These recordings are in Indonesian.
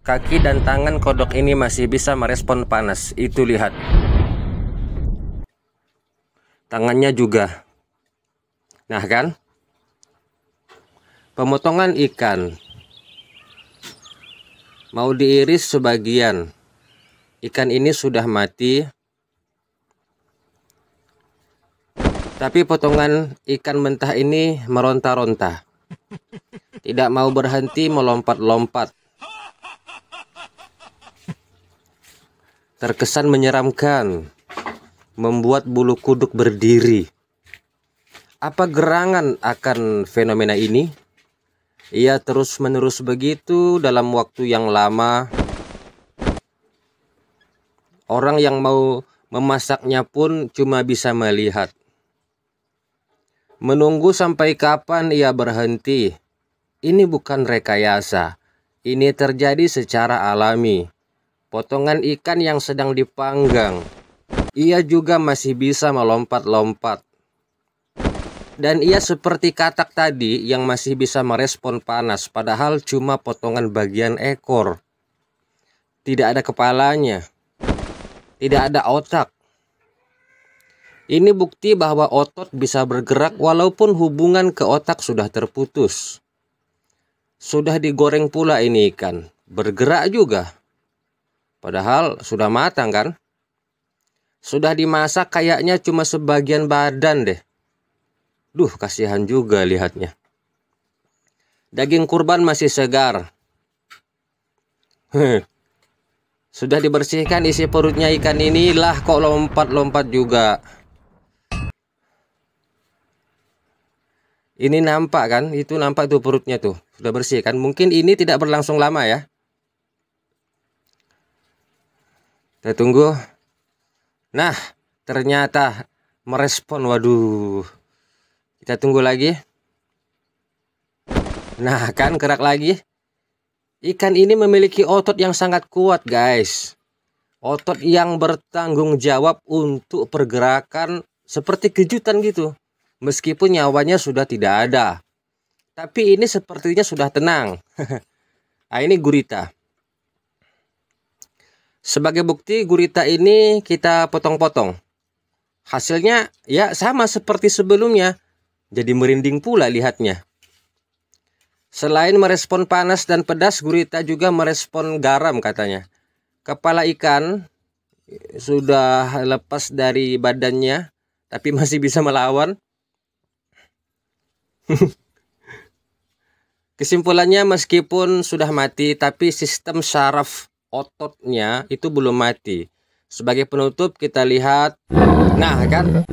Kaki dan tangan kodok ini masih bisa merespon panas, itu lihat. Tangannya juga. Nah kan? Pemotongan ikan. Mau diiris sebagian. Ikan ini sudah mati. Tapi potongan ikan mentah ini meronta-ronta. Tidak mau berhenti melompat-lompat terkesan menyeramkan, membuat bulu kuduk berdiri. Apa gerangan akan fenomena ini? Ia terus-menerus begitu dalam waktu yang lama. Orang yang mau memasaknya pun cuma bisa melihat. Menunggu sampai kapan ia berhenti. Ini bukan rekayasa. Ini terjadi secara alami potongan ikan yang sedang dipanggang. Ia juga masih bisa melompat-lompat. Dan ia seperti katak tadi yang masih bisa merespon panas padahal cuma potongan bagian ekor. Tidak ada kepalanya. Tidak ada otak. Ini bukti bahwa otot bisa bergerak walaupun hubungan ke otak sudah terputus. Sudah digoreng pula ini ikan, bergerak juga. Padahal sudah matang kan? Sudah dimasak kayaknya cuma sebagian badan deh. Duh, kasihan juga lihatnya. Daging kurban masih segar. sudah dibersihkan isi perutnya ikan ini lah kok lompat-lompat juga. Ini nampak kan? Itu nampak tuh perutnya tuh. Sudah bersih kan? Mungkin ini tidak berlangsung lama ya. kita tunggu nah ternyata merespon waduh kita tunggu lagi nah kan gerak lagi ikan ini memiliki otot yang sangat kuat guys otot yang bertanggung jawab untuk pergerakan seperti kejutan gitu meskipun nyawanya sudah tidak ada tapi ini sepertinya sudah tenang nah ini gurita sebagai bukti gurita ini kita potong-potong. Hasilnya ya sama seperti sebelumnya, jadi merinding pula lihatnya. Selain merespon panas dan pedas, gurita juga merespon garam katanya. Kepala ikan sudah lepas dari badannya, tapi masih bisa melawan. Kesimpulannya meskipun sudah mati tapi sistem saraf ototnya itu belum mati. Sebagai penutup kita lihat, nah kan.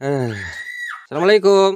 Eh. Assalamualaikum.